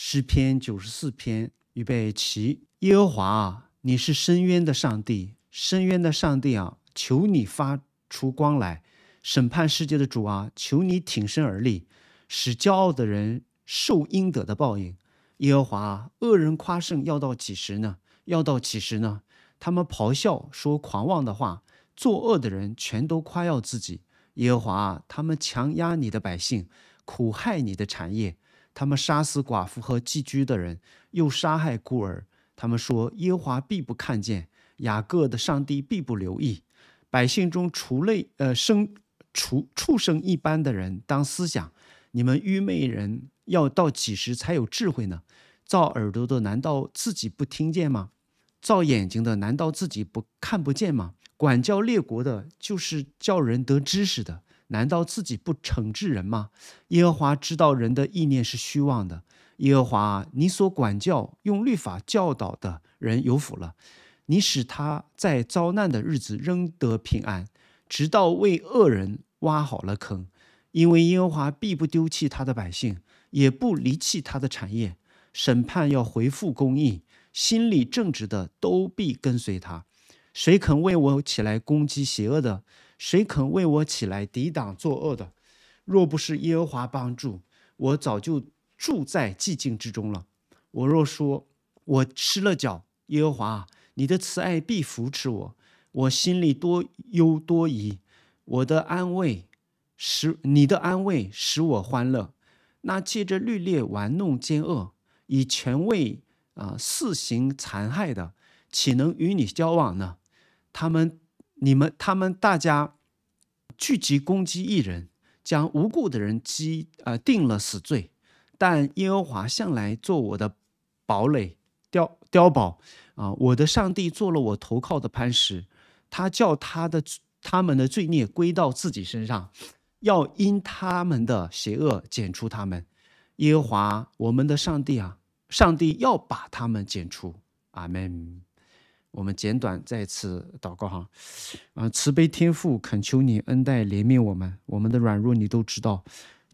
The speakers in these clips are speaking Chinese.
诗篇九十四篇，预备起。耶和华啊，你是深渊的上帝，深渊的上帝啊，求你发出光来。审判世界的主啊，求你挺身而立，使骄傲的人受应得的报应。耶和华啊，恶人夸胜要到几时呢？要到几时呢？他们咆哮说狂妄的话，作恶的人全都夸耀自己。耶和华啊，他们强压你的百姓，苦害你的产业。他们杀死寡妇和寄居的人，又杀害孤儿。他们说：“耶和华必不看见雅各的上帝必不留意百姓中除类呃生畜畜生一般的人当思想你们愚昧人要到几时才有智慧呢？造耳朵的难道自己不听见吗？造眼睛的难道自己不看不见吗？管教列国的就是叫人得知识的。”难道自己不惩治人吗？耶和华知道人的意念是虚妄的。耶和华，你所管教用律法教导的人有福了，你使他在遭难的日子仍得平安，直到为恶人挖好了坑。因为耶和华必不丢弃他的百姓，也不离弃他的产业。审判要回复公义，心里正直的都必跟随他。谁肯为我起来攻击邪恶的？谁肯为我起来抵挡作恶的？若不是耶和华帮助我，早就住在寂静之中了。我若说我吃了脚，耶和华，你的慈爱必扶持我。我心里多忧多疑，我的安慰使你的安慰使我欢乐。那借着律例玩弄奸恶，以权位啊肆行残害的，岂能与你交往呢？他们。你们、他们、大家聚集攻击一人，将无辜的人击呃定了死罪。但耶和华向来做我的堡垒、碉碉堡啊，我的上帝做了我投靠的磐石。他叫他的他们的罪孽归到自己身上，要因他们的邪恶剪除他们。耶和华我们的上帝啊，上帝要把他们剪除。阿门。我们简短再次祷告哈，啊，慈悲天父，恳求你恩待怜悯我们，我们的软弱你都知道。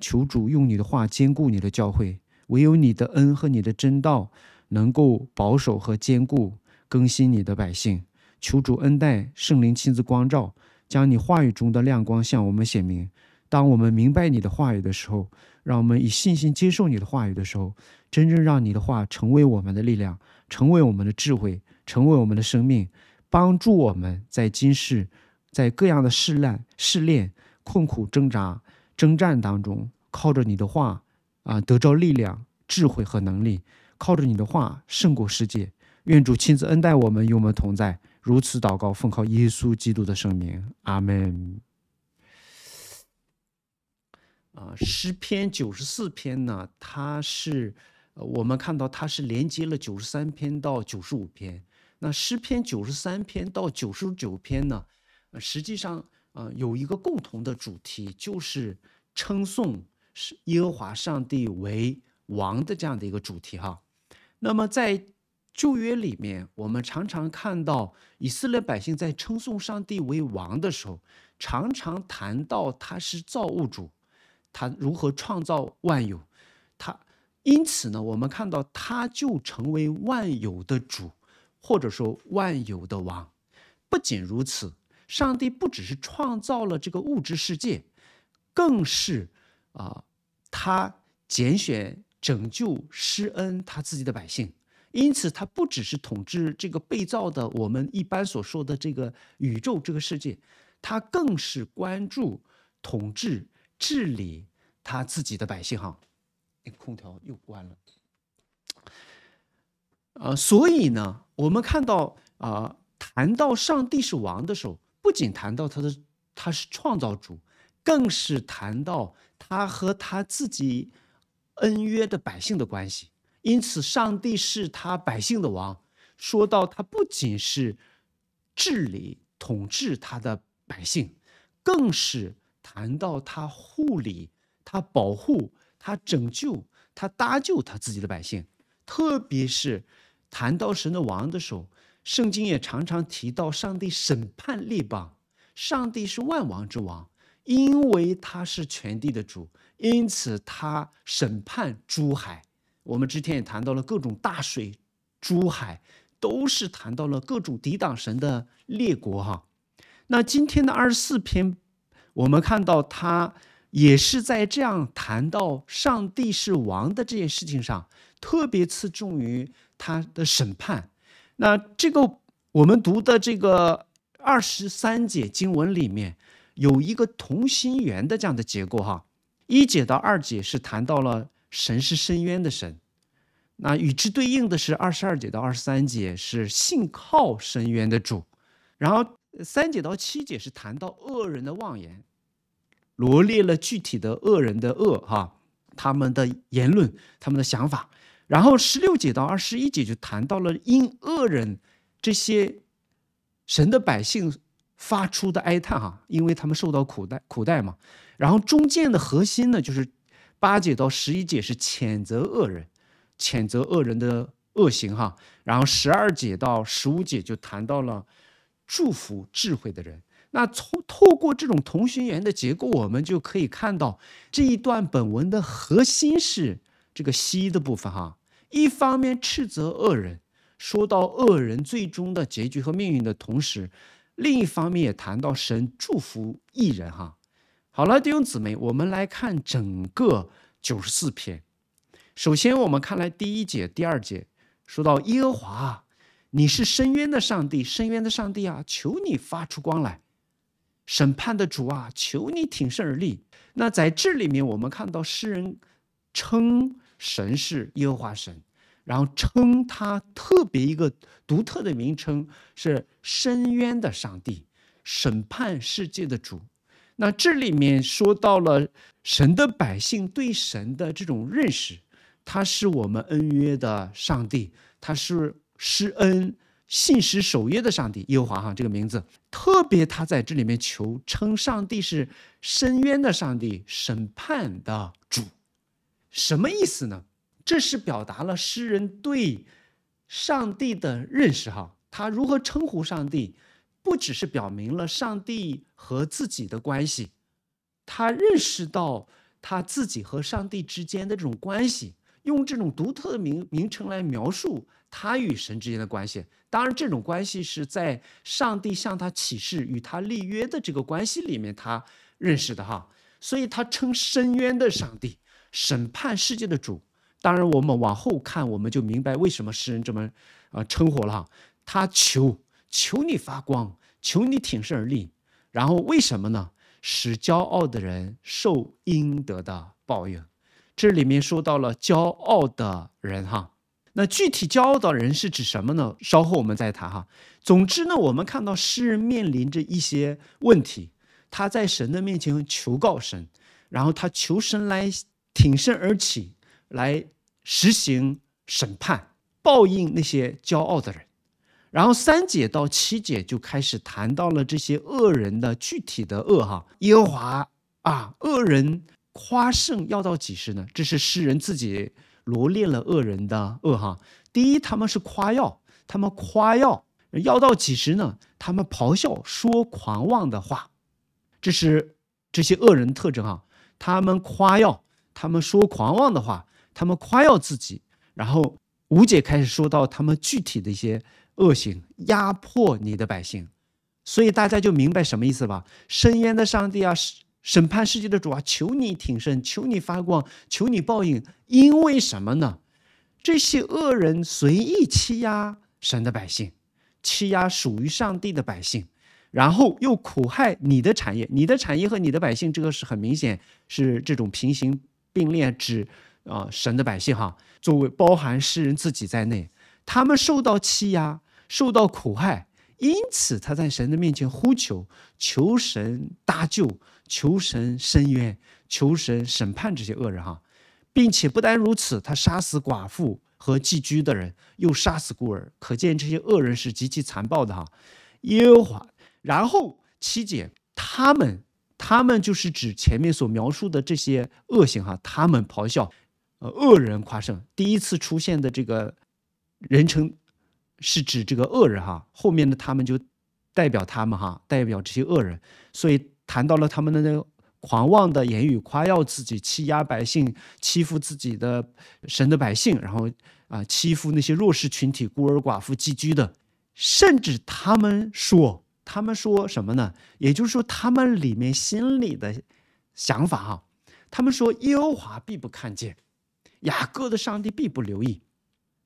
求主用你的话坚固你的教会，唯有你的恩和你的真道能够保守和坚固更新你的百姓。求主恩待，圣灵亲自光照，将你话语中的亮光向我们显明。当我们明白你的话语的时候，让我们以信心接受你的话语的时候，真正让你的话成为我们的力量，成为我们的智慧。成为我们的生命，帮助我们在今世，在各样的试难、试炼、困苦、挣扎、征战当中，靠着你的话啊，得着力量、智慧和能力，靠着你的话胜过世界。愿主亲自恩待我们，与我们同在。如此祷告，奉靠耶稣基督的圣名，阿门。啊，诗篇九十四篇呢，它是我们看到它是连接了九十三篇到九十五篇。那诗篇九十三篇到九十九篇呢，实际上啊有一个共同的主题，就是称颂是耶和华上帝为王的这样的一个主题哈。那么在旧约里面，我们常常看到以色列百姓在称颂上帝为王的时候，常常谈到他是造物主，他如何创造万有，他因此呢，我们看到他就成为万有的主。或者说万有的王，不仅如此，上帝不只是创造了这个物质世界，更是啊，他拣选、拯救、施恩他自己的百姓。因此，他不只是统治这个被造的我们一般所说的这个宇宙这个世界，他更是关注、统治、治理他自己的百姓。哈，空调又关了。呃，所以呢，我们看到，啊，谈到上帝是王的时候，不仅谈到他的他是创造主，更是谈到他和他自己恩约的百姓的关系。因此，上帝是他百姓的王。说到他不仅是治理、统治他的百姓，更是谈到他护理、他保护、他拯救、他搭救他自己的百姓，特别是。谈到神的王的时候，圣经也常常提到上帝审判列邦，上帝是万王之王，因为他是全地的主，因此他审判珠海。我们之前也谈到了各种大水、珠海，都是谈到了各种抵挡神的列国。哈，那今天的二十四篇，我们看到他也是在这样谈到上帝是王的这件事情上，特别侧重于。他的审判，那这个我们读的这个二十三节经文里面有一个同心圆的这样的结构哈，一节到二节是谈到了神是深渊的神，那与之对应的是二十二节到二十三节是信靠深渊的主，然后三节到七节是谈到恶人的妄言，罗列了具体的恶人的恶哈，他们的言论，他们的想法。然后十六节到二十一节就谈到了因恶人这些神的百姓发出的哀叹哈，因为他们受到苦待苦待嘛。然后中间的核心呢，就是八节到十一节是谴责恶人，谴责恶人的恶行哈。然后十二节到十五节就谈到了祝福智慧的人。那从透过这种同心圆的结构，我们就可以看到这一段本文的核心是这个西的部分哈。一方面斥责恶人，说到恶人最终的结局和命运的同时，另一方面也谈到神祝福艺人。哈，好了弟兄姊妹，我们来看整个九十四篇。首先我们看来第一节、第二节，说到耶和华，你是深渊的上帝，深渊的上帝啊，求你发出光来，审判的主啊，求你挺身而立。那在这里面，我们看到诗人称。神是耶和华神，然后称他特别一个独特的名称是深渊的上帝，审判世界的主。那这里面说到了神的百姓对神的这种认识，他是我们恩约的上帝，他是施恩信实守约的上帝，耶和华哈这个名字，特别他在这里面求称上帝是深渊的上帝，审判的主。什么意思呢？这是表达了诗人对上帝的认识。哈，他如何称呼上帝，不只是表明了上帝和自己的关系，他认识到他自己和上帝之间的这种关系，用这种独特的名名称来描述他与神之间的关系。当然，这种关系是在上帝向他启示与他立约的这个关系里面，他认识的。哈，所以他称深渊的上帝。审判世界的主，当然我们往后看，我们就明白为什么诗人这么啊称呼了哈。他求求你发光，求你挺身而立，然后为什么呢？使骄傲的人受应得的报应。这里面说到了骄傲的人哈，那具体骄傲的人是指什么呢？稍后我们再谈哈。总之呢，我们看到诗人面临着一些问题，他在神的面前求告神，然后他求神来。挺身而起来实行审判，报应那些骄傲的人。然后三姐到七姐就开始谈到了这些恶人的具体的恶哈。耶和华啊，恶人夸胜要到几时呢？这是诗人自己罗列了恶人的恶哈。第一，他们是夸耀，他们夸耀，要到几时呢？他们咆哮，说狂妄的话，这是这些恶人特征哈。他们夸耀。他们说狂妄的话，他们夸耀自己，然后吴姐开始说到他们具体的一些恶行，压迫你的百姓，所以大家就明白什么意思吧？深渊的上帝啊，审判世界的主啊，求你挺身，求你发光，求你报应，因为什么呢？这些恶人随意欺压神的百姓，欺压属于上帝的百姓，然后又苦害你的产业，你的产业和你的百姓，这个是很明显是这种平行。并列指，啊，神的百姓哈，作为包含诗人自己在内，他们受到欺压，受到苦害，因此他在神的面前呼求，求神搭救，求神伸冤，求神审判这些恶人哈，并且不单如此，他杀死寡妇和寄居的人，又杀死孤儿，可见这些恶人是极其残暴的哈。耶和华，然后七姐他们。他们就是指前面所描述的这些恶行哈，他们咆哮，呃，恶人夸胜第一次出现的这个，人称，是指这个恶人哈，后面的他们就代表他们哈，代表这些恶人，所以谈到了他们的那个狂妄的言语，夸耀自己，欺压百姓，欺负自己的神的百姓，然后啊，欺负那些弱势群体、孤儿寡妇、寄居的，甚至他们说。他们说什么呢？也就是说，他们里面心里的想法哈，他们说耶和华必不看见，雅各的上帝必不留意。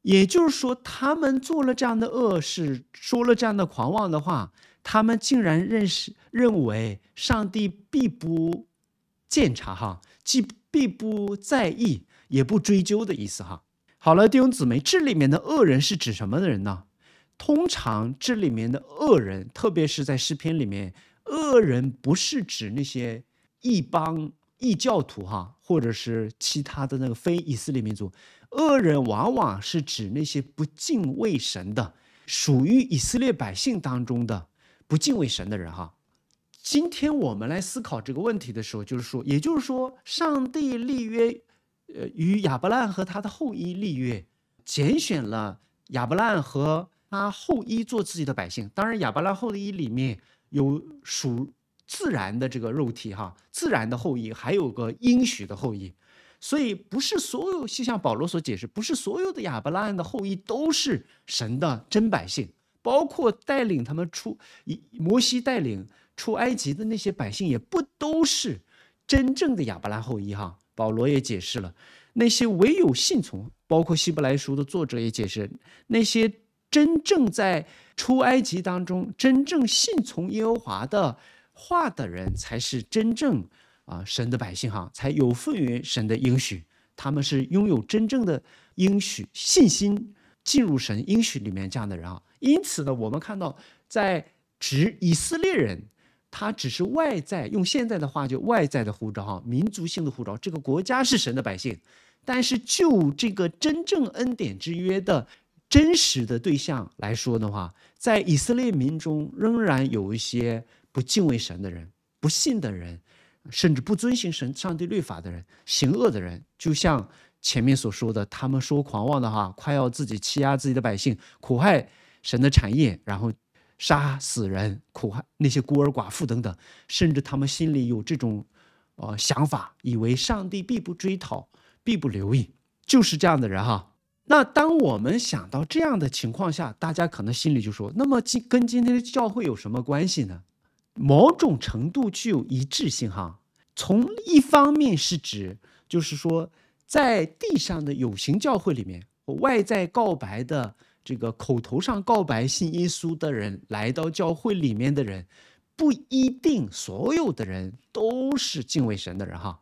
也就是说，他们做了这样的恶事，说了这样的狂妄的话，他们竟然认识认为上帝必不鉴察哈，既必不在意，也不追究的意思哈。好了，弟兄姊妹，这里面的恶人是指什么的人呢？通常这里面的恶人，特别是在诗篇里面，恶人不是指那些异邦异教徒哈，或者是其他的那个非以色列民族，恶人往往是指那些不敬畏神的，属于以色列百姓当中的不敬畏神的人哈。今天我们来思考这个问题的时候，就是说，也就是说，上帝立约，呃，与亚伯拉罕和他的后裔立约，拣选了亚伯拉罕和。他后裔做自己的百姓，当然亚伯拉的后裔里面有属自然的这个肉体哈，自然的后裔，还有个应许的后裔，所以不是所有，像保罗所解释，不是所有的亚伯拉罕的后裔都是神的真百姓，包括带领他们出摩西带领出埃及的那些百姓也不都是真正的亚伯拉后裔哈。保罗也解释了，那些唯有幸从，包括希伯来书的作者也解释那些。真正在出埃及当中，真正信从耶和华的话的人，才是真正啊神的百姓哈，才有份于神的应许。他们是拥有真正的应许信心，进入神应许里面这样的人啊。因此呢，我们看到在指以色列人，他只是外在用现在的话就外在的护照哈，民族性的护照，这个国家是神的百姓，但是就这个真正恩典之约的。真实的对象来说的话，在以色列民中仍然有一些不敬畏神的人、不信的人，甚至不遵循神、上帝律法的人、行恶的人。就像前面所说的，他们说狂妄的话，快要自己欺压自己的百姓，苦害神的产业，然后杀死人，苦害那些孤儿寡妇等等。甚至他们心里有这种呃想法，以为上帝必不追讨，必不留意，就是这样的人哈。那当我们想到这样的情况下，大家可能心里就说：“那么今跟今天的教会有什么关系呢？”某种程度具有一致性哈。从一方面是指，就是说，在地上的有形教会里面，外在告白的这个口头上告白信耶稣的人来到教会里面的人，不一定所有的人都是敬畏神的人哈，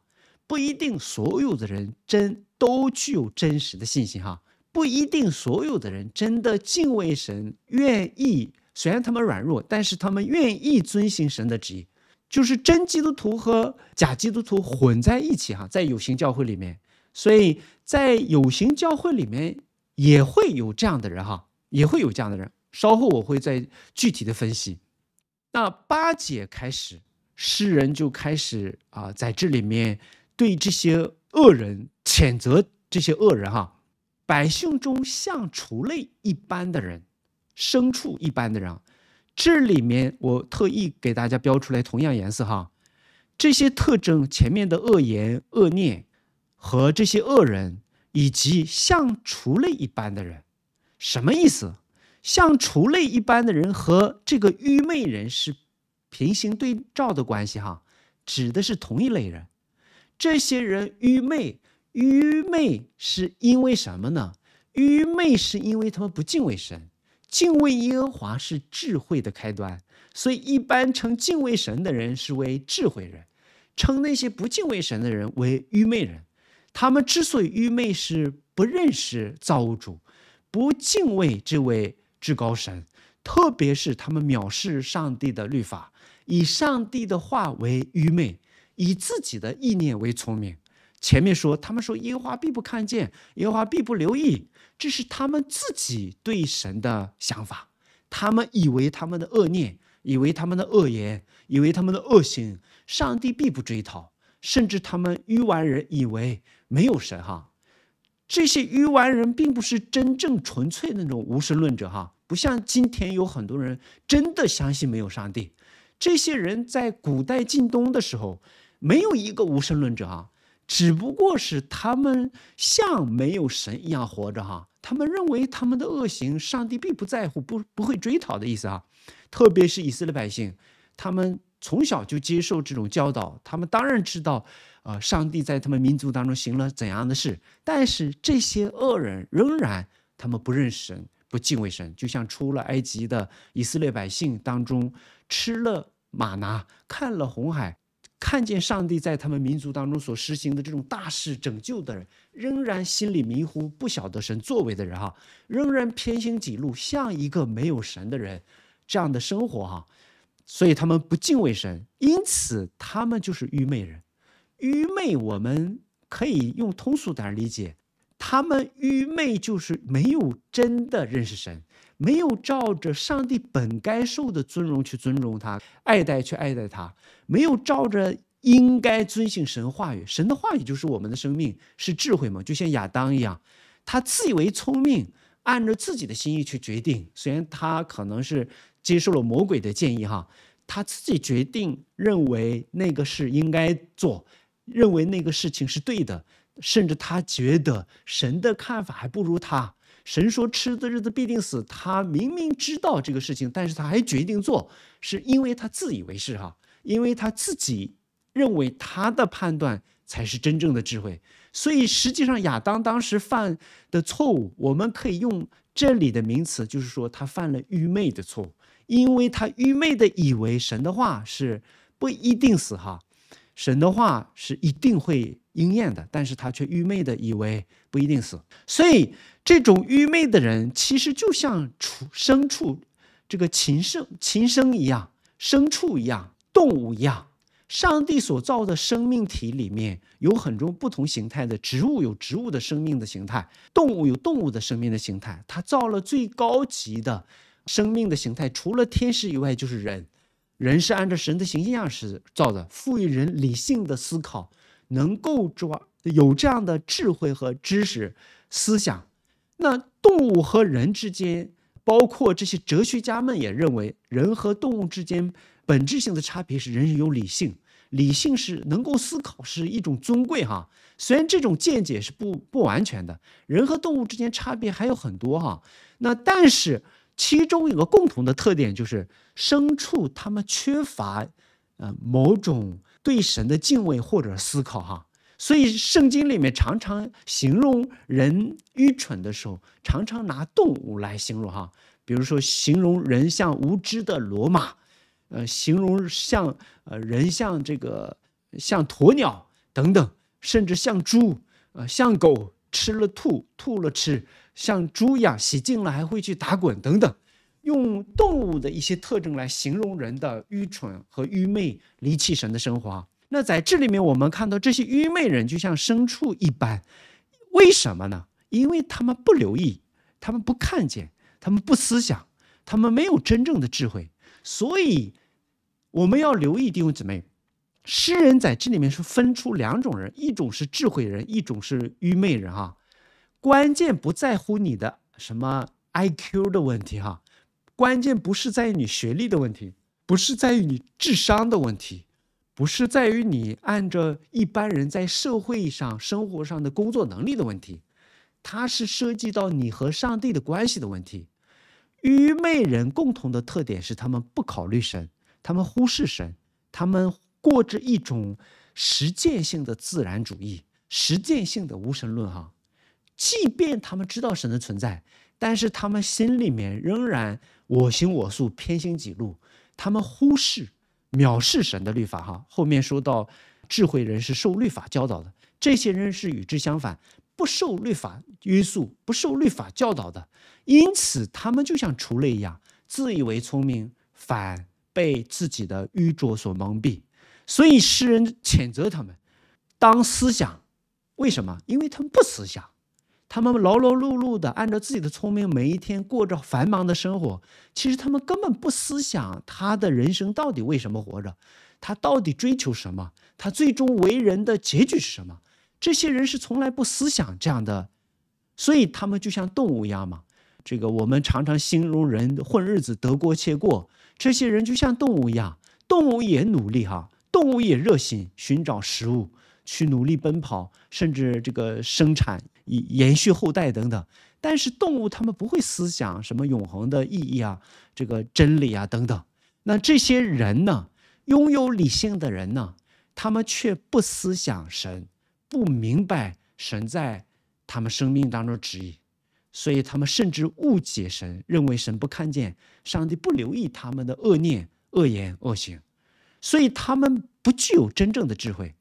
不一定所有的人真都具有真实的信心哈。不一定所有的人真的敬畏神，愿意虽然他们软弱，但是他们愿意遵循神的旨意，就是真基督徒和假基督徒混在一起哈，在有形教会里面，所以在有形教会里面也会有这样的人哈，也会有这样的人。稍后我会再具体的分析。那八节开始，诗人就开始啊，在这里面对这些恶人谴责这些恶人哈。百姓中像畜类一般的人，牲畜一般的人，这里面我特意给大家标出来，同样颜色哈。这些特征前面的恶言恶念，和这些恶人，以及像畜类一般的人，什么意思？像畜类一般的人和这个愚昧人是平行对照的关系哈，指的是同一类人。这些人愚昧。愚昧是因为什么呢？愚昧是因为他们不敬畏神，敬畏耶和华是智慧的开端，所以一般称敬畏神的人是为智慧人，称那些不敬畏神的人为愚昧人。他们之所以愚昧，是不认识造物主，不敬畏这位至高神，特别是他们藐视上帝的律法，以上帝的话为愚昧，以自己的意念为聪明。前面说，他们说烟花必不看见，烟花必不留意，这是他们自己对神的想法。他们以为他们的恶念，以为他们的恶言，以为他们的恶行，上帝必不追讨。甚至他们愚顽人以为没有神哈。这些愚顽人并不是真正纯粹那种无神论者哈，不像今天有很多人真的相信没有上帝。这些人在古代进东的时候，没有一个无神论者啊。只不过是他们像没有神一样活着哈，他们认为他们的恶行，上帝并不在乎，不不会追讨的意思啊。特别是以色列百姓，他们从小就接受这种教导，他们当然知道，呃，上帝在他们民族当中行了怎样的事，但是这些恶人仍然他们不认识神，不敬畏神，就像出了埃及的以色列百姓当中，吃了马拿，看了红海。看见上帝在他们民族当中所实行的这种大事拯救的人，仍然心里迷糊，不晓得神作为的人哈，仍然偏行己路，像一个没有神的人这样的生活哈，所以他们不敬畏神，因此他们就是愚昧人。愚昧我们可以用通俗点理解，他们愚昧就是没有真的认识神。没有照着上帝本该受的尊荣去尊荣他，爱戴去爱戴他，没有照着应该遵循神话语，神的话语就是我们的生命，是智慧嘛？就像亚当一样，他自以为聪明，按照自己的心意去决定，虽然他可能是接受了魔鬼的建议，哈，他自己决定认为那个是应该做，认为那个事情是对的，甚至他觉得神的看法还不如他。神说吃的日子必定死，他明明知道这个事情，但是他还决定做，是因为他自以为是哈，因为他自己认为他的判断才是真正的智慧。所以实际上亚当当时犯的错误，我们可以用这里的名词，就是说他犯了愚昧的错误，因为他愚昧的以为神的话是不一定死哈。神的话是一定会应验的，但是他却愚昧的以为不一定死，所以这种愚昧的人其实就像畜牲畜，这个禽兽，禽生一样，牲畜一样，动物一样。上帝所造的生命体里面有很多种不同形态的植物，有植物的生命的形态，动物有动物的生命的形态。他造了最高级的生命的形态，除了天使以外就是人。人是按照神的形象是造的，赋予人理性的思考，能够抓有这样的智慧和知识思想。那动物和人之间，包括这些哲学家们也认为，人和动物之间本质性的差别是人有理性，理性是能够思考，是一种尊贵哈。虽然这种见解是不不完全的，人和动物之间差别还有很多哈。那但是。其中有个共同的特点，就是牲畜他们缺乏，呃，某种对神的敬畏或者思考哈。所以圣经里面常常形容人愚蠢的时候，常常拿动物来形容哈。比如说，形容人像无知的骡马，呃，形容像呃人像这个像鸵鸟等等，甚至像猪，呃，像狗，吃了吐，吐了吃。像猪一样洗净了还会去打滚等等，用动物的一些特征来形容人的愚蠢和愚昧、离气神的生活。那在这里面，我们看到这些愚昧人就像牲畜一般，为什么呢？因为他们不留意，他们不看见，他们不思想，他们没有真正的智慧。所以，我们要留意，弟兄姊妹，诗人在这里面是分出两种人：一种是智慧人，一种是愚昧人。啊。关键不在乎你的什么 IQ 的问题哈，关键不是在于你学历的问题，不是在于你智商的问题，不是在于你按照一般人在社会上、生活上的工作能力的问题，它是涉及到你和上帝的关系的问题。愚昧人共同的特点是，他们不考虑神，他们忽视神，他们过着一种实践性的自然主义、实践性的无神论哈。即便他们知道神的存在，但是他们心里面仍然我行我素、偏心己路。他们忽视、藐视神的律法。哈，后面说到，智慧人是受律法教导的，这些人是与之相反，不受律法约束、不受律法教导的。因此，他们就像畜类一样，自以为聪明，反被自己的愚拙所蒙蔽。所以，诗人谴责他们，当思想，为什么？因为他们不思想。他们劳劳碌碌的，按照自己的聪明，每一天过着繁忙的生活。其实他们根本不思想，他的人生到底为什么活着？他到底追求什么？他最终为人的结局是什么？这些人是从来不思想这样的，所以他们就像动物一样嘛。这个我们常常形容人混日子、得过且过。这些人就像动物一样，动物也努力哈，动物也热心寻找食物，去努力奔跑，甚至这个生产。延续后代等等，但是动物它们不会思想什么永恒的意义啊，这个真理啊等等。那这些人呢，拥有理性的人呢，他们却不思想神，不明白神在他们生命当中旨意，所以他们甚至误解神，认为神不看见，上帝不留意他们的恶念、恶言、恶行，所以他们不具有真正的智慧。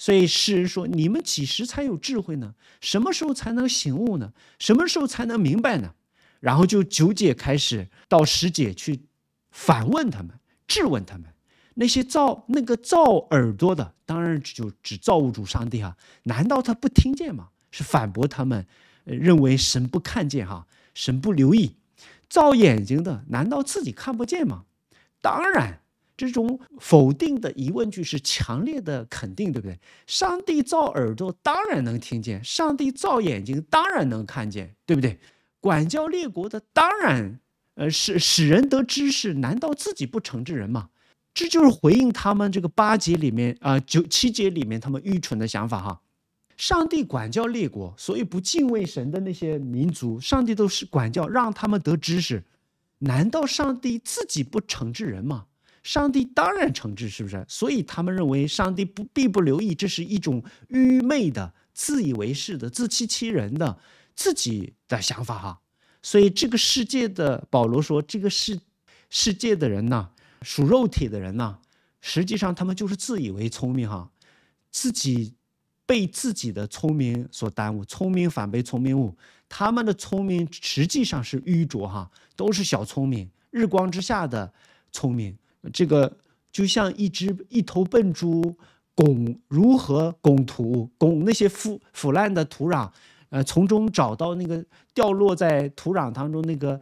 所以，诗人说：“你们几时才有智慧呢？什么时候才能醒悟呢？什么时候才能明白呢？”然后就九姐开始到十姐去反问他们，质问他们。那些造那个造耳朵的，当然就指造物主上帝啊，难道他不听见吗？是反驳他们，认为神不看见哈，神不留意。造眼睛的，难道自己看不见吗？当然。这种否定的疑问句是强烈的肯定，对不对？上帝造耳朵，当然能听见；上帝造眼睛，当然能看见，对不对？管教列国的，当然，呃，使使人得知识，难道自己不惩治人吗？这就是回应他们这个八节里面啊，九七节里面他们愚蠢的想法哈。上帝管教列国，所以不敬畏神的那些民族，上帝都是管教，让他们得知识，难道上帝自己不惩治人吗？上帝当然惩治，是不是？所以他们认为上帝不必不留意，这是一种愚昧的、自以为是的、自欺欺人的自己的想法哈。所以这个世界的保罗说，这个世世界的人呐，属肉体的人呐，实际上他们就是自以为聪明哈，自己被自己的聪明所耽误，聪明反被聪明误。他们的聪明实际上是愚拙哈，都是小聪明，日光之下的聪明。这个就像一只一头笨猪拱如何拱土拱那些腐腐烂的土壤，呃，从中找到那个掉落在土壤当中那个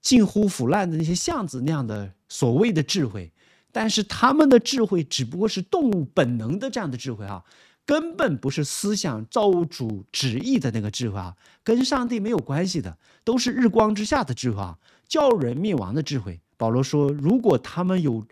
近乎腐烂的那些橡子那样的所谓的智慧，但是他们的智慧只不过是动物本能的这样的智慧啊，根本不是思想造物主旨意的那个智慧啊，跟上帝没有关系的，都是日光之下的智慧啊，叫人灭亡的智慧。保罗说：“如果他们有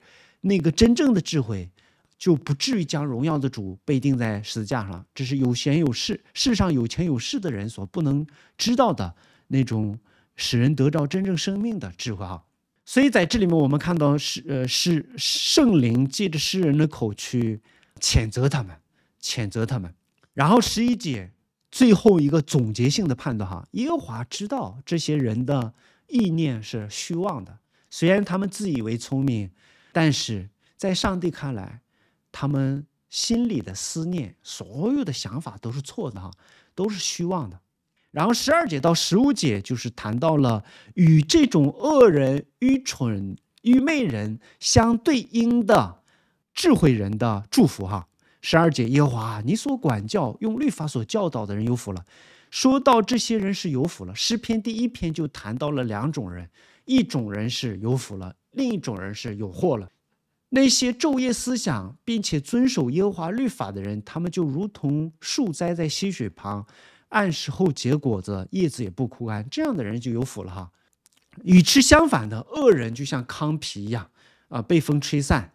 那个真正的智慧，就不至于将荣耀的主被钉在十字架上这是有钱有势，世上有钱有势的人所不能知道的那种使人得到真正生命的智慧。”哈，所以在这里面，我们看到是呃是圣灵借着诗人的口去谴责他们，谴责他们。然后十一节最后一个总结性的判断哈，耶和华知道这些人的意念是虚妄的。虽然他们自以为聪明，但是在上帝看来，他们心里的思念、所有的想法都是错的哈，都是虚妄的。然后十二节到十五节就是谈到了与这种恶人、愚蠢愚昧人相对应的智慧人的祝福哈。十二节，耶和华，你所管教用律法所教导的人有福了。说到这些人是有福了。诗篇第一篇就谈到了两种人。一种人是有福了，另一种人是有祸了。那些昼夜思想并且遵守耶和华律法的人，他们就如同树栽在溪水旁，按时候结果子，叶子也不枯干。这样的人就有福了哈。与之相反的恶人就像糠皮一样，啊，被风吹散。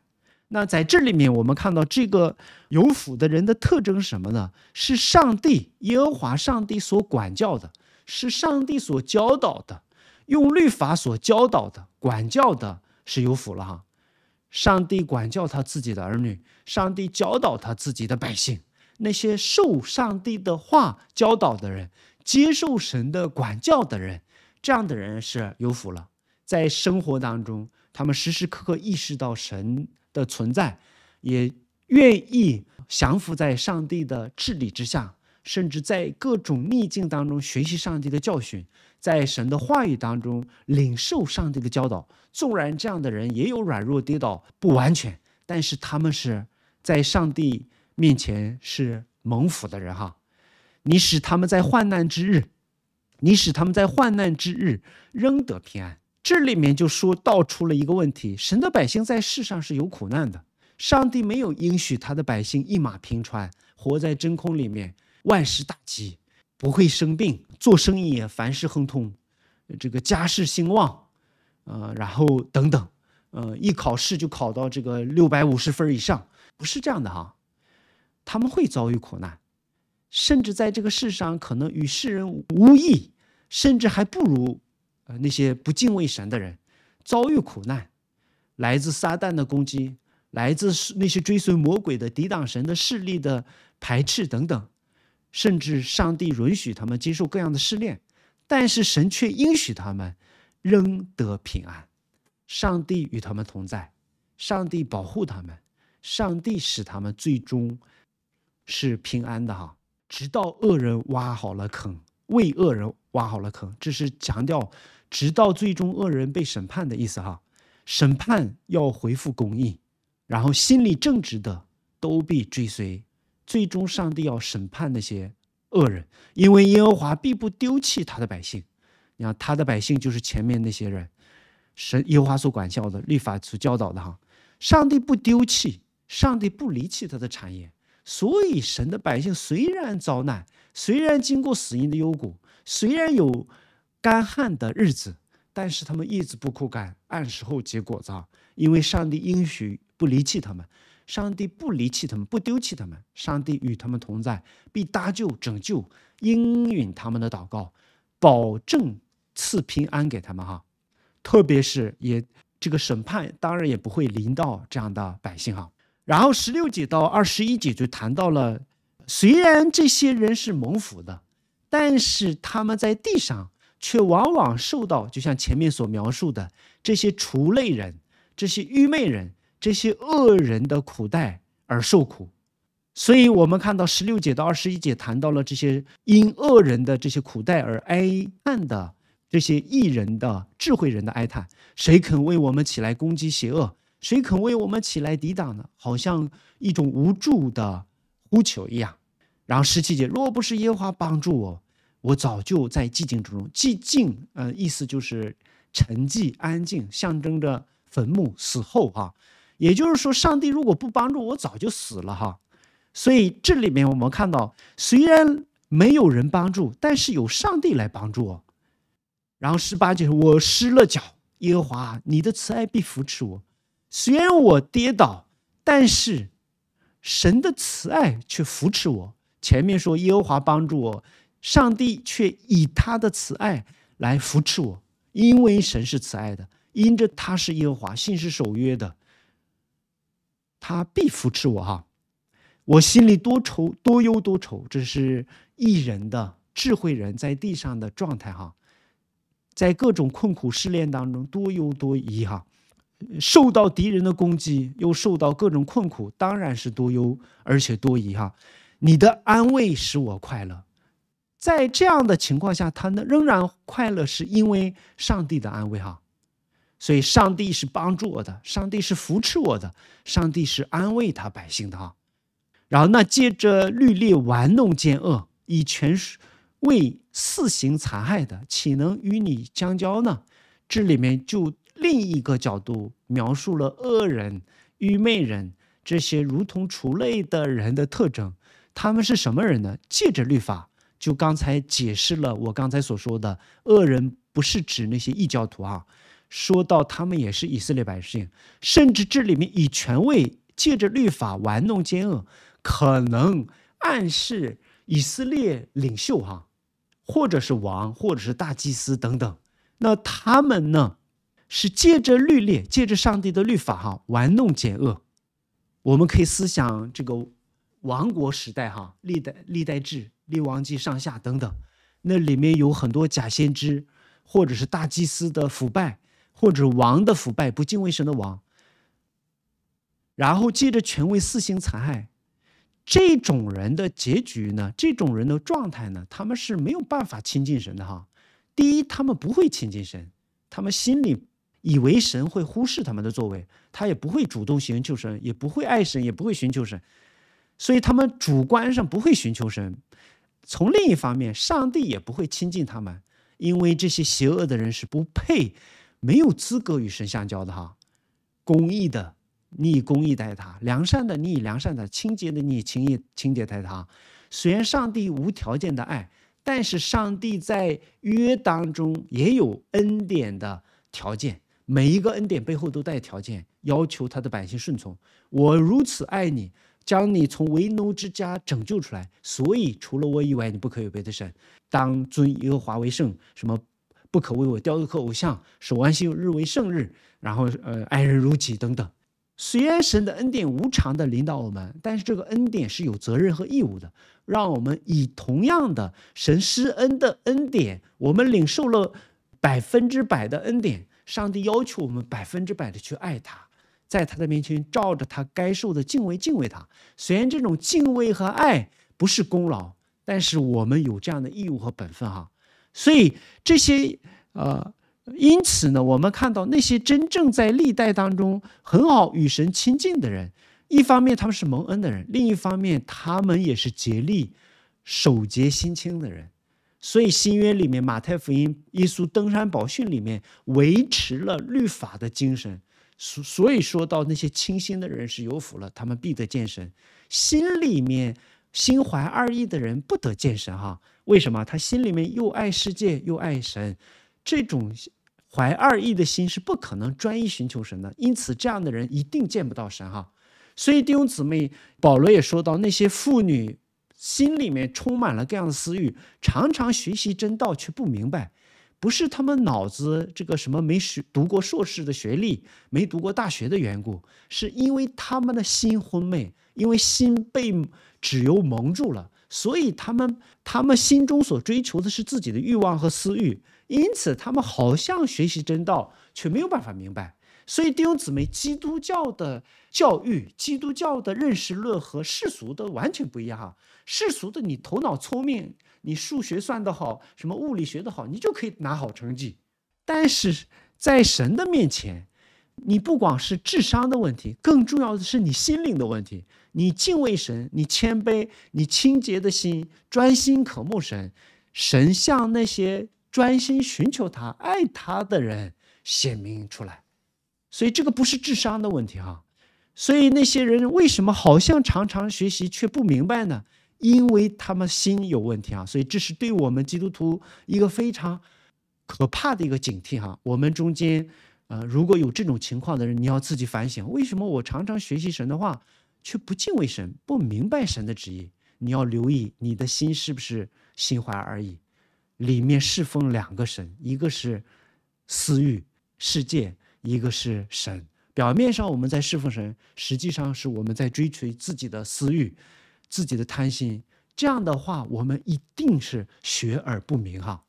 那在这里面，我们看到这个有福的人的特征是什么呢？是上帝耶和华上帝所管教的，是上帝所教导的。用律法所教导的、管教的，是有福了哈。上帝管教他自己的儿女，上帝教导他自己的百姓。那些受上帝的话教导的人，接受神的管教的人，这样的人是有福了。在生活当中，他们时时刻刻意识到神的存在，也愿意降服在上帝的治理之下，甚至在各种逆境当中学习上帝的教训。在神的话语当中领受上帝的教导，纵然这样的人也有软弱跌倒不完全，但是他们是在上帝面前是蒙福的人哈。你使他们在患难之日，你使他们在患难之日仍得平安。这里面就说道出了一个问题：神的百姓在世上是有苦难的，上帝没有应许他的百姓一马平川，活在真空里面，万事大吉。不会生病，做生意也凡事亨通，这个家世兴旺，呃，然后等等，呃，一考试就考到这个六百五十分以上，不是这样的哈，他们会遭遇苦难，甚至在这个世上可能与世人无异，甚至还不如呃那些不敬畏神的人，遭遇苦难，来自撒旦的攻击，来自那些追随魔鬼的抵挡神的势力的排斥等等。甚至上帝允许他们接受各样的试炼，但是神却应许他们仍得平安。上帝与他们同在，上帝保护他们，上帝使他们最终是平安的哈。直到恶人挖好了坑，为恶人挖好了坑，这是强调直到最终恶人被审判的意思哈。审判要回复公义，然后心里正直的都必追随。最终，上帝要审判那些恶人，因为耶和华必不丢弃他的百姓。你看，他的百姓就是前面那些人，神耶和华所管教的、律法所教导的。哈，上帝不丢弃，上帝不离弃他的产业，所以神的百姓虽然遭难，虽然经过死荫的幽谷，虽然有干旱的日子，但是他们一直不枯干，按时候结果子，因为上帝应许不离弃他们。上帝不离弃他们，不丢弃他们，上帝与他们同在，必搭救拯救，应允他们的祷告，保证赐平安给他们哈。特别是也这个审判当然也不会临到这样的百姓哈。然后十六节到二十一节就谈到了，虽然这些人是蒙福的，但是他们在地上却往往受到，就像前面所描述的这些除类人，这些愚昧人。这些恶人的苦待而受苦，所以我们看到十六节到二十一节谈到了这些因恶人的这些苦待而哀叹的这些艺人的智慧人的哀叹。谁肯为我们起来攻击邪恶？谁肯为我们起来抵挡呢？好像一种无助的呼求一样。然后十七节，若不是耶和华帮助我，我早就在寂静之中。寂静，呃，意思就是沉寂、安静，象征着坟墓、死后哈。也就是说，上帝如果不帮助我，早就死了哈。所以这里面我们看到，虽然没有人帮助，但是有上帝来帮助我。然后十八节，我失了脚，耶和华，你的慈爱必扶持我。虽然我跌倒，但是神的慈爱却扶持我。前面说耶和华帮助我，上帝却以他的慈爱来扶持我，因为神是慈爱的，因着他是耶和华，信是守约的。他必扶持我哈，我心里多愁多忧多愁，这是艺人的智慧人在地上的状态哈，在各种困苦试炼当中多忧多疑哈，受到敌人的攻击又受到各种困苦，当然是多忧而且多疑哈。你的安慰使我快乐，在这样的情况下他呢仍然快乐，是因为上帝的安慰哈。所以，上帝是帮助我的，上帝是扶持我的，上帝是安慰他百姓的啊。然后，那借着律例玩弄奸恶，以权术为肆行残害的，岂能与你相交呢？这里面就另一个角度描述了恶人、愚昧人这些如同畜类的人的特征。他们是什么人呢？借着律法，就刚才解释了我刚才所说的恶人，不是指那些异教徒啊。说到他们也是以色列百姓，甚至这里面以权位借着律法玩弄奸恶，可能暗示以色列领袖哈，或者是王，或者是大祭司等等。那他们呢，是借着律例，借着上帝的律法哈玩弄奸恶。我们可以思想这个王国时代哈，历代历代制，历王纪上下等等，那里面有很多假先知，或者是大祭司的腐败。或者王的腐败不敬畏神的王，然后借着权威四行残害，这种人的结局呢？这种人的状态呢？他们是没有办法亲近神的哈。第一，他们不会亲近神，他们心里以为神会忽视他们的作为，他也不会主动寻求神，也不会爱神，也不会寻求神，所以他们主观上不会寻求神。从另一方面，上帝也不会亲近他们，因为这些邪恶的人是不配。没有资格与神相交的哈，公益的你以公益待他，良善的你以良善的，清洁的你以清洁清洁待他。虽然上帝无条件的爱，但是上帝在约当中也有恩典的条件，每一个恩典背后都带条件，要求他的百姓顺从。我如此爱你，将你从为奴之家拯救出来，所以除了我以外，你不可以别的神，当尊耶华为圣，什么？不可为我雕刻偶像，守安息日为圣日，然后呃，爱人如己等等。虽然神的恩典无偿的领导我们，但是这个恩典是有责任和义务的，让我们以同样的神施恩的恩典，我们领受了百分之百的恩典。上帝要求我们百分之百的去爱他，在他的面前照着他该受的敬畏，敬畏他。虽然这种敬畏和爱不是功劳，但是我们有这样的义务和本分哈。所以这些呃，因此呢，我们看到那些真正在历代当中很好与神亲近的人，一方面他们是蒙恩的人，另一方面他们也是竭力守节心清的人。所以新约里面，马太福音、耶稣登山宝训里面维持了律法的精神。所所以说到那些清心的人是有福了，他们必得见神。心里面心怀二意的人不得见神哈。为什么他心里面又爱世界又爱神？这种怀二意的心是不可能专一寻求神的。因此，这样的人一定见不到神哈。所以弟兄姊妹，保罗也说到，那些妇女心里面充满了各样的私欲，常常学习真道却不明白。不是他们脑子这个什么没学读过硕士的学历，没读过大学的缘故，是因为他们的心昏昧，因为心被脂油蒙住了。所以他们，他们心中所追求的是自己的欲望和私欲，因此他们好像学习真道，却没有办法明白。所以弟兄姊妹，基督教的教育、基督教的认识论和世俗的完全不一样。哈，世俗的你头脑聪明，你数学算得好，什么物理学得好，你就可以拿好成绩。但是在神的面前，你不光是智商的问题，更重要的是你心灵的问题。你敬畏神，你谦卑，你清洁的心，专心渴慕神，神向那些专心寻求他、爱他的人显明出来。所以这个不是智商的问题哈。所以那些人为什么好像常常学习却不明白呢？因为他们心有问题啊。所以这是对我们基督徒一个非常可怕的一个警惕哈。我们中间，呃，如果有这种情况的人，你要自己反省，为什么我常常学习神的话？却不敬畏神，不明白神的旨意。你要留意，你的心是不是心怀而已，里面侍奉两个神，一个是私欲世界，一个是神。表面上我们在侍奉神，实际上是我们在追随自己的私欲、自己的贪心。这样的话，我们一定是学而不明哈。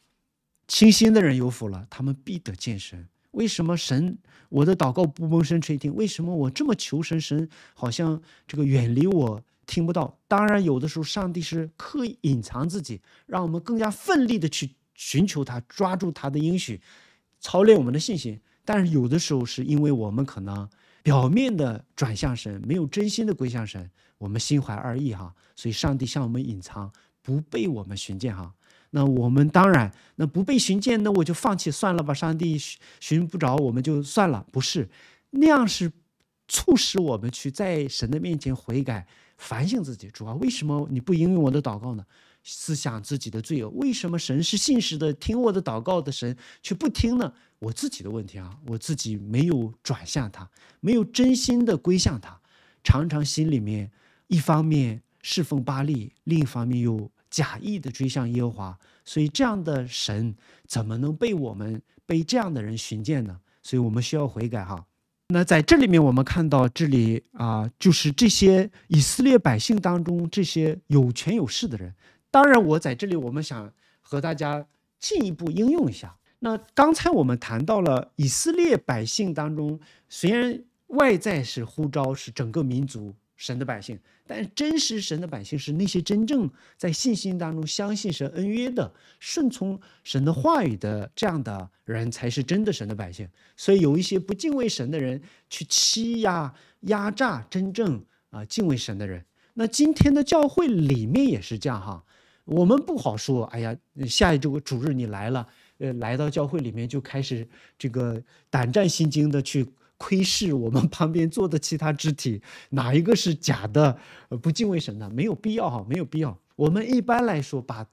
清心的人有福了，他们必得见神。为什么神我的祷告不闻声垂听？为什么我这么求神，神好像这个远离我，听不到？当然，有的时候上帝是刻意隐藏自己，让我们更加奋力的去寻求他，抓住他的应许，操练我们的信心。但是有的时候是因为我们可能表面的转向神，没有真心的归向神，我们心怀二意哈，所以上帝向我们隐藏，不被我们寻见哈。那我们当然，那不被寻见，那我就放弃，算了吧，上帝寻不着我们就算了。不是，那样是促使我们去在神的面前悔改、反省自己。主啊，为什么你不应允我的祷告呢？思想自己的罪恶，为什么神是信实的、听我的祷告的神却不听呢？我自己的问题啊，我自己没有转向他，没有真心的归向他，常常心里面一方面侍奉巴利，另一方面又。假意的追向耶和华，所以这样的神怎么能被我们被这样的人寻见呢？所以我们需要悔改哈。那在这里面，我们看到这里啊，就是这些以色列百姓当中这些有权有势的人。当然，我在这里我们想和大家进一步应用一下。那刚才我们谈到了以色列百姓当中，虽然外在是呼召是整个民族。神的百姓，但真实神的百姓是那些真正在信心当中相信神恩约的、顺从神的话语的这样的人，才是真的神的百姓。所以有一些不敬畏神的人去欺压、压榨真正啊敬畏神的人。那今天的教会里面也是这样哈，我们不好说。哎呀，下一周主日你来了，呃，来到教会里面就开始这个胆战心惊的去。窥视我们旁边坐的其他肢体，哪一个是假的？呃，不敬畏神的，没有必要哈，没有必要。我们一般来说把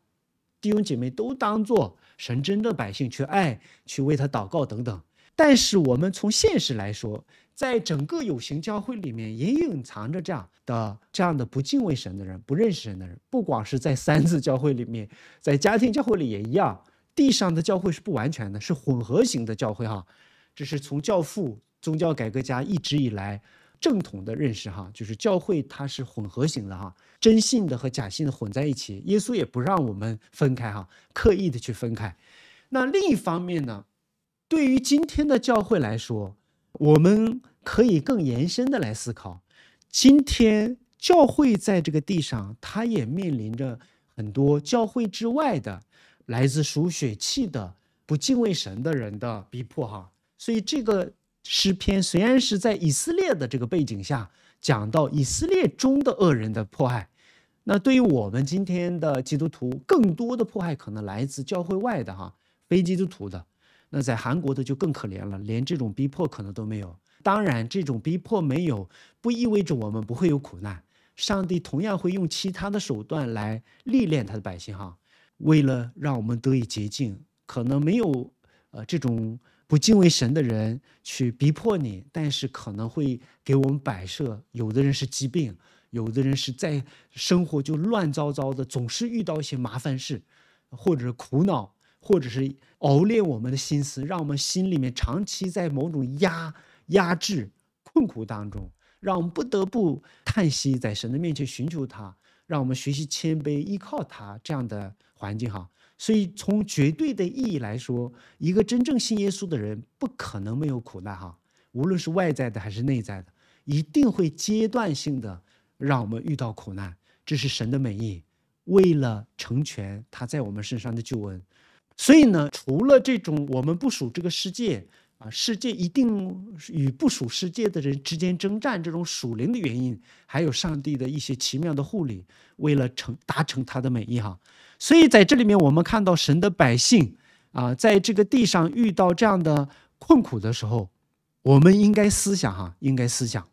弟兄姐妹都当做神真正的百姓去爱，去为他祷告等等。但是我们从现实来说，在整个有形教会里面，隐隐藏着这样的、这样的不敬畏神的人，不认识神的人。不管是在三次教会里面，在家庭教会里也一样。地上的教会是不完全的，是混合型的教会哈。这是从教父。宗教改革家一直以来正统的认识哈，就是教会它是混合型的哈，真信的和假信的混在一起。耶稣也不让我们分开哈，刻意的去分开。那另一方面呢，对于今天的教会来说，我们可以更延伸的来思考，今天教会在这个地上，它也面临着很多教会之外的、来自属血气的不敬畏神的人的逼迫哈，所以这个。诗篇虽然是在以色列的这个背景下讲到以色列中的恶人的迫害，那对于我们今天的基督徒，更多的迫害可能来自教会外的哈，非基督徒的。那在韩国的就更可怜了，连这种逼迫可能都没有。当然，这种逼迫没有，不意味着我们不会有苦难。上帝同样会用其他的手段来历练他的百姓哈，为了让我们得以洁净，可能没有呃这种。不敬畏神的人去逼迫你，但是可能会给我们摆设，有的人是疾病，有的人是在生活就乱糟糟的，总是遇到一些麻烦事，或者是苦恼，或者是熬练我们的心思，让我们心里面长期在某种压压制困苦当中，让我们不得不叹息，在神的面前寻求他，让我们学习谦卑，依靠他这样的环境哈。所以，从绝对的意义来说，一个真正信耶稣的人不可能没有苦难哈，无论是外在的还是内在的，一定会阶段性的让我们遇到苦难，这是神的美意，为了成全他在我们身上的救恩。所以呢，除了这种我们不属这个世界啊，世界一定与不属世界的人之间征战这种属灵的原因，还有上帝的一些奇妙的护理，为了成达成他的美意哈。所以，在这里面，我们看到神的百姓啊，在这个地上遇到这样的困苦的时候，我们应该思想哈，应该思想。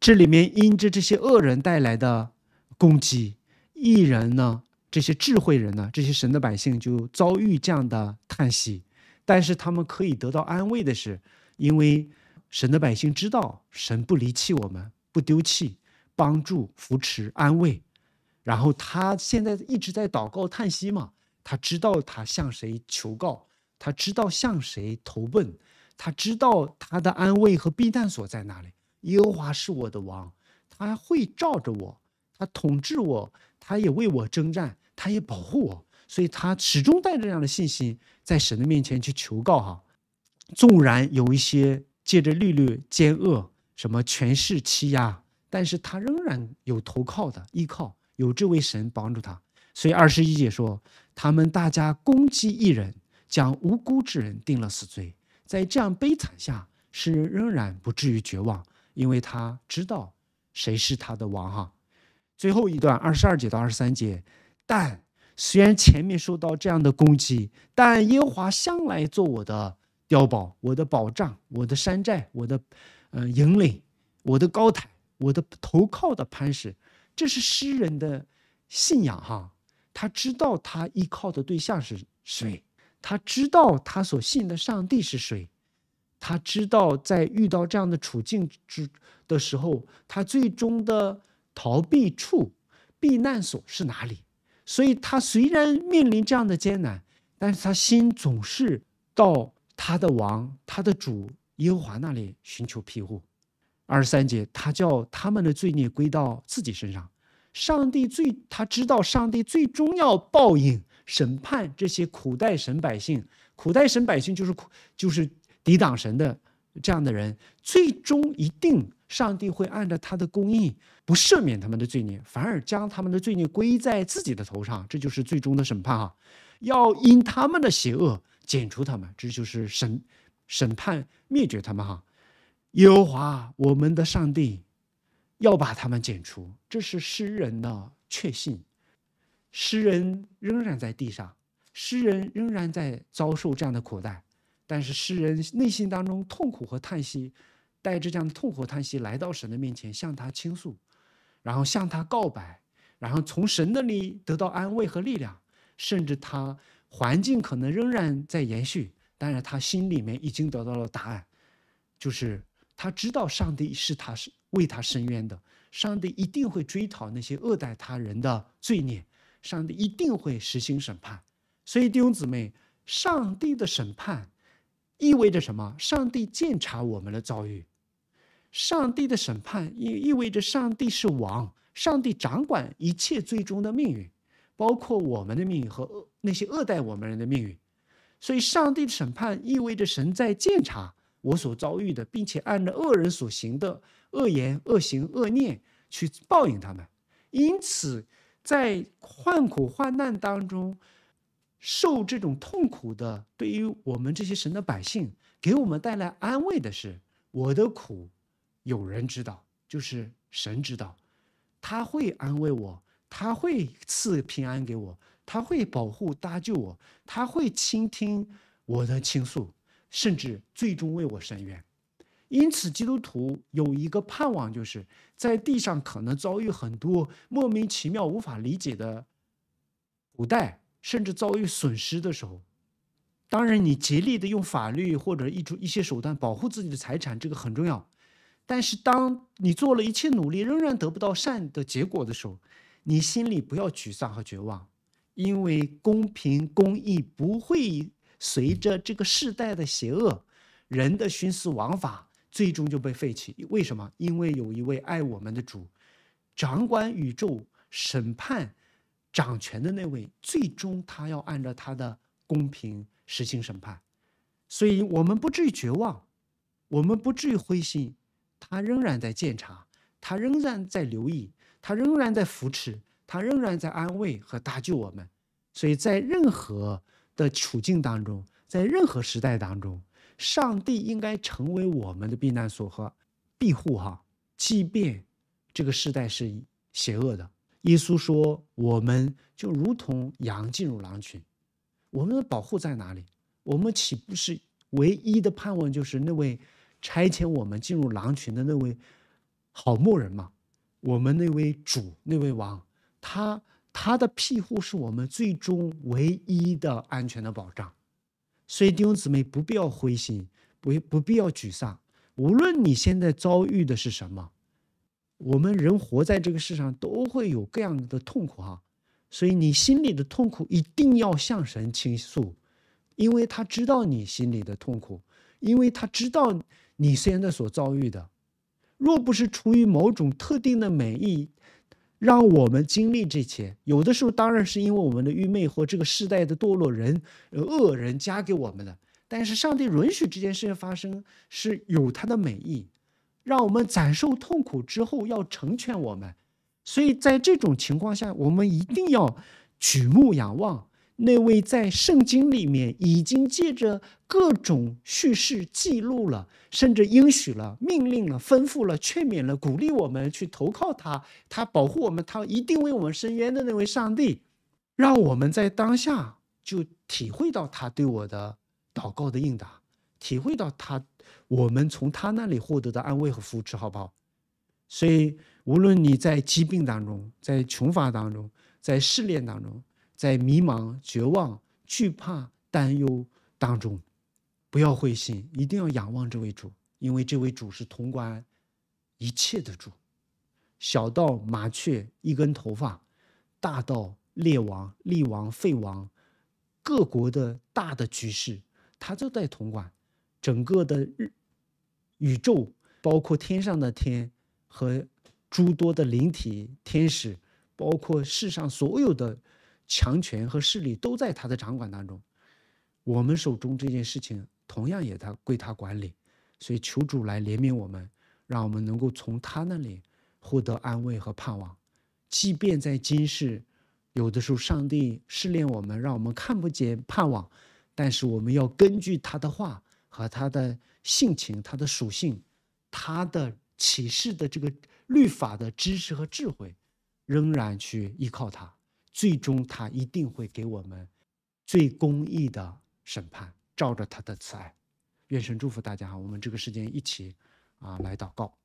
这里面因着这些恶人带来的攻击，异人呢，这些智慧人呢，这些神的百姓就遭遇这样的叹息。但是他们可以得到安慰的是，因为神的百姓知道神不离弃我们，不丢弃，帮助、扶持、安慰。然后他现在一直在祷告、叹息嘛。他知道他向谁求告，他知道向谁投奔，他知道他的安慰和避难所在哪里。耶和华是我的王，他会照着我，他统治我，他也为我征战，他也保护我。所以，他始终带着这样的信心，在神的面前去求告哈。纵然有一些借着律律奸恶、什么权势欺压，但是他仍然有投靠的依靠。有这位神帮助他，所以二十一节说，他们大家攻击一人，将无辜之人定了死罪。在这样悲惨下，诗人仍然不至于绝望，因为他知道谁是他的王。哈，最后一段二十二节到二十三节，但虽然前面受到这样的攻击，但耶和华向来做我的碉堡，我的保障，我的山寨，我的，嗯，引领，我的高台，我的投靠的磐石。这是诗人的信仰哈，他知道他依靠的对象是谁，他知道他所信的上帝是谁，他知道在遇到这样的处境之的时候，他最终的逃避处、避难所是哪里。所以，他虽然面临这样的艰难，但是他心总是到他的王、他的主耶和华那里寻求庇护。二十三节，他叫他们的罪孽归到自己身上。上帝最他知道，上帝最终要报应、审判这些苦待神百姓、苦待神百姓就是苦就是抵挡神的这样的人，最终一定上帝会按照他的公义，不赦免他们的罪孽，反而将他们的罪孽归在自己的头上。这就是最终的审判啊！要因他们的邪恶剪除他们，这就是审审判灭绝他们哈。耶和华，我们的上帝，要把他们剪除。这是诗人的确信。诗人仍然在地上，诗人仍然在遭受这样的苦难，但是诗人内心当中痛苦和叹息，带着这样的痛苦叹息来到神的面前，向他倾诉，然后向他告白，然后从神的里得到安慰和力量。甚至他环境可能仍然在延续，但是他心里面已经得到了答案，就是。他知道上帝是他是为他伸冤的，上帝一定会追讨那些恶待他人的罪孽，上帝一定会实行审判。所以弟兄姊妹，上帝的审判意味着什么？上帝鉴察我们的遭遇，上帝的审判意意味着上帝是王，上帝掌管一切最终的命运，包括我们的命运和那些恶待我们人的命运。所以，上帝的审判意味着神在鉴察。我所遭遇的，并且按照恶人所行的恶言、恶行、恶念去报应他们。因此，在患苦患难当中受这种痛苦的，对于我们这些神的百姓，给我们带来安慰的是，我的苦有人知道，就是神知道，他会安慰我，他会赐平安给我，他会保护搭救我，他会倾听我的倾诉。甚至最终为我伸冤，因此基督徒有一个盼望，就是在地上可能遭遇很多莫名其妙、无法理解的古代，甚至遭遇损失的时候。当然，你竭力的用法律或者一出一些手段保护自己的财产，这个很重要。但是，当你做了一切努力仍然得不到善的结果的时候，你心里不要沮丧和绝望，因为公平公义不会。随着这个世代的邪恶，人的徇私枉法，最终就被废弃。为什么？因为有一位爱我们的主，掌管宇宙、审判、掌权的那位，最终他要按照他的公平实行审判，所以我们不至于绝望，我们不至于灰心。他仍然在检查，他仍然在留意，他仍然在扶持，他仍然在安慰和搭救我们。所以在任何。的处境当中，在任何时代当中，上帝应该成为我们的避难所和庇护哈。即便这个世代是邪恶的，耶稣说，我们就如同羊进入狼群，我们的保护在哪里？我们岂不是唯一的盼望就是那位拆迁我们进入狼群的那位好牧人吗？我们那位主、那位王，他。他的庇护是我们最终唯一的安全的保障，所以弟兄姊妹不必要灰心，不不必要沮丧。无论你现在遭遇的是什么，我们人活在这个世上都会有各样的痛苦哈。所以你心里的痛苦一定要向神倾诉，因为他知道你心里的痛苦，因为他知道你现在所遭遇的。若不是出于某种特定的美意。让我们经历这些，有的时候当然是因为我们的愚昧或这个世代的堕落人、恶人加给我们的。但是上帝允许这件事情发生是有他的美意，让我们感受痛苦之后要成全我们。所以在这种情况下，我们一定要举目仰望那位在圣经里面已经借着。各种叙事记录了，甚至应许了、命令了、吩咐了、劝勉了、鼓励我们去投靠他，他保护我们，他一定为我们伸冤的那位上帝，让我们在当下就体会到他对我的祷告的应答，体会到他我们从他那里获得的安慰和扶持，好不好？所以，无论你在疾病当中，在穷乏当中，在试炼当中，在迷茫、绝望、惧怕、担忧当中，不要灰心，一定要仰望这位主，因为这位主是通关一切的主，小到麻雀一根头发，大到列王、厉王、废王，各国的大的局势，他就在统管。整个的日宇宙，包括天上的天和诸多的灵体天使，包括世上所有的强权和势力，都在他的掌管当中。我们手中这件事情。同样也他归他管理，所以求主来怜悯我们，让我们能够从他那里获得安慰和盼望。即便在今世，有的时候上帝试炼我们，让我们看不见盼望，但是我们要根据他的话和他的性情、他的属性、他的启示的这个律法的知识和智慧，仍然去依靠他。最终，他一定会给我们最公义的审判。照着他的慈爱，愿神祝福大家哈！我们这个时间一起啊来祷告。